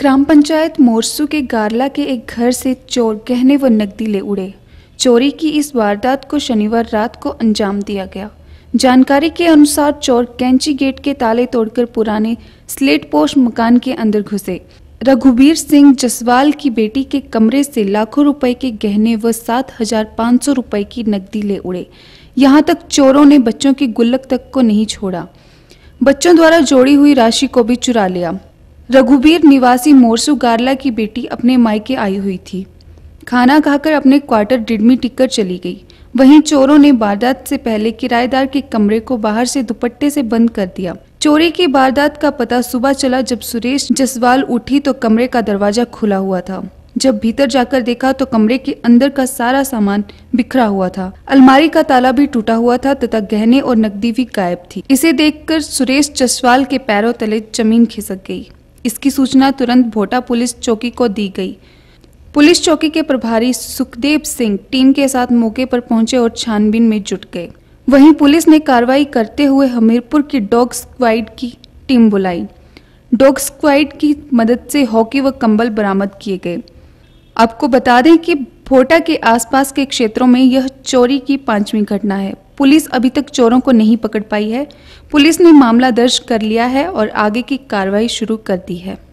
ग्राम पंचायत मोरसू के गारला के एक घर से चोर गहने व नकदी ले उड़े चोरी की इस वारदात को शनिवार रात को अंजाम दिया गया जानकारी के अनुसार चोर कैंची गेट के ताले तोड़कर पुराने स्लेट पोस्ट मकान के अंदर घुसे रघुबीर सिंह जसवाल की बेटी के कमरे से लाखों रुपए के गहने व सात हजार पाँच सौ रुपए की नकदी ले उड़े यहाँ तक चोरों ने बच्चों के गुल्लक तक को नहीं छोड़ा बच्चों द्वारा जोड़ी हुई राशि को भी चुरा लिया रघुबीर निवासी मोरसू गारला की बेटी अपने मायके आई हुई थी खाना खाकर अपने क्वार्टर डिडमी टिककर चली गई वहीं चोरों ने वारदात से पहले किराएदार के कमरे को बाहर से दुपट्टे से बंद कर दिया चोरी की वारदात का पता सुबह चला जब सुरेश जसवाल उठी तो कमरे का दरवाजा खुला हुआ था जब भीतर जाकर देखा तो कमरे के अंदर का सारा सामान बिखरा हुआ था अलमारी का ताला भी टूटा हुआ था तथा गहने और नकदी भी गायब थी इसे देखकर सुरेश जसवाल के पैरों तले जमीन खिसक गई इसकी सूचना तुरंत भोटा पुलिस चौकी को दी गई पुलिस चौकी के प्रभारी सुखदेव सिंह टीम के साथ मौके पर पहुंचे और छानबीन में जुट गए वहीं पुलिस ने कार्रवाई करते हुए हमीरपुर की डॉग स्क्वाइड की टीम बुलाई डॉग स्क्वाइड की मदद से हॉकी व कंबल बरामद किए गए आपको बता दें कि भोटा के आसपास के क्षेत्रों में यह चोरी की पांचवी घटना है पुलिस अभी तक चोरों को नहीं पकड़ पाई है पुलिस ने मामला दर्ज कर लिया है और आगे की कार्रवाई शुरू कर दी है